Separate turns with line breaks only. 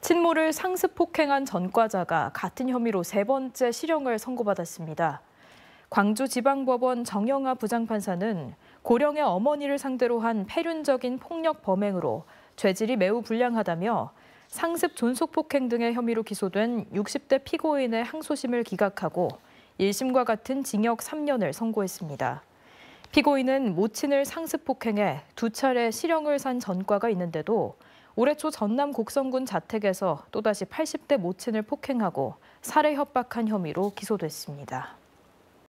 친모를 상습 폭행한 전과자가 같은 혐의로 세 번째 실형을 선고받았습니다. 광주지방법원 정영아 부장판사는 고령의 어머니를 상대로 한 폐륜적인 폭력 범행으로 죄질이 매우 불량하다며 상습 존속 폭행 등의 혐의로 기소된 60대 피고인의 항소심을 기각하고 1심과 같은 징역 3년을 선고했습니다. 피고인은 모친을 상습 폭행해 두 차례 실형을 산 전과가 있는데도 올해 초 전남 곡성군 자택에서 또다시 80대 모친을 폭행하고 살해 협박한 혐의로 기소됐습니다.